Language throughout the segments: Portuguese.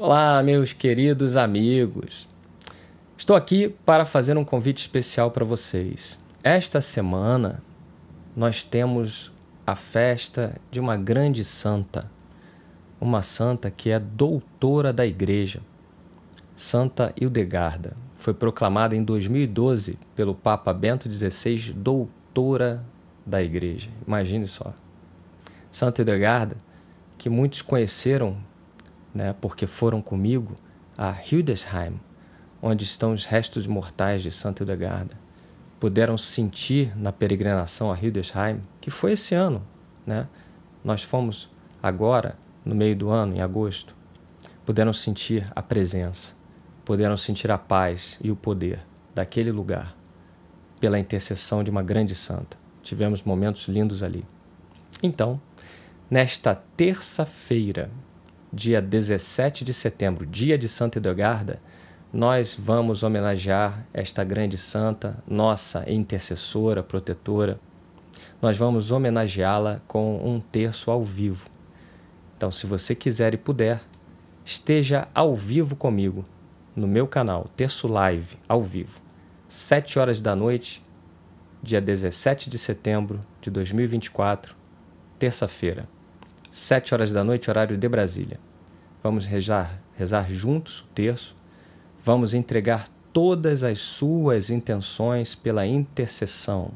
Olá, meus queridos amigos. Estou aqui para fazer um convite especial para vocês. Esta semana nós temos a festa de uma grande santa, uma santa que é doutora da Igreja, Santa Hildegarda. Foi proclamada em 2012 pelo Papa Bento XVI doutora da Igreja. Imagine só. Santa Hildegarda, que muitos conheceram né, porque foram comigo a Hildesheim, onde estão os restos mortais de Santa Hildegarda. Puderam sentir na peregrinação a Hildesheim, que foi esse ano, né? Nós fomos agora, no meio do ano, em agosto. Puderam sentir a presença, puderam sentir a paz e o poder daquele lugar, pela intercessão de uma grande santa. Tivemos momentos lindos ali. Então, nesta terça-feira, dia 17 de setembro, dia de Santa Eduarda, nós vamos homenagear esta grande santa, nossa intercessora, protetora. Nós vamos homenageá-la com um terço ao vivo. Então, se você quiser e puder, esteja ao vivo comigo no meu canal, Terço Live, ao vivo, 7 horas da noite, dia 17 de setembro de 2024, terça-feira sete horas da noite, horário de Brasília. Vamos rezar, rezar juntos o terço. Vamos entregar todas as suas intenções pela intercessão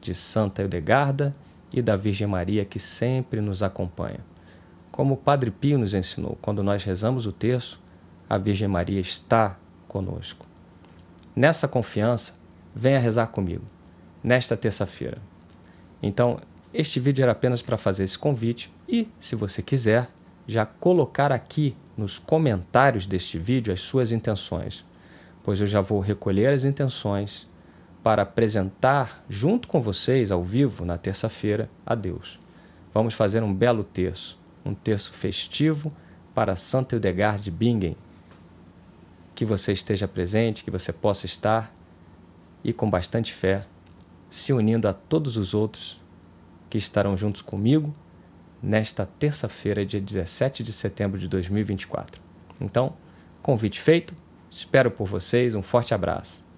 de Santa Eudegarda e da Virgem Maria que sempre nos acompanha. Como o Padre Pio nos ensinou, quando nós rezamos o terço, a Virgem Maria está conosco. Nessa confiança, venha rezar comigo, nesta terça-feira. Então, este vídeo era apenas para fazer esse convite e, se você quiser, já colocar aqui nos comentários deste vídeo as suas intenções, pois eu já vou recolher as intenções para apresentar junto com vocês ao vivo na terça-feira a Deus. Vamos fazer um belo terço, um terço festivo para Santa Eudegard de Bingen. Que você esteja presente, que você possa estar e com bastante fé, se unindo a todos os outros que estarão juntos comigo nesta terça-feira, dia 17 de setembro de 2024. Então, convite feito, espero por vocês, um forte abraço.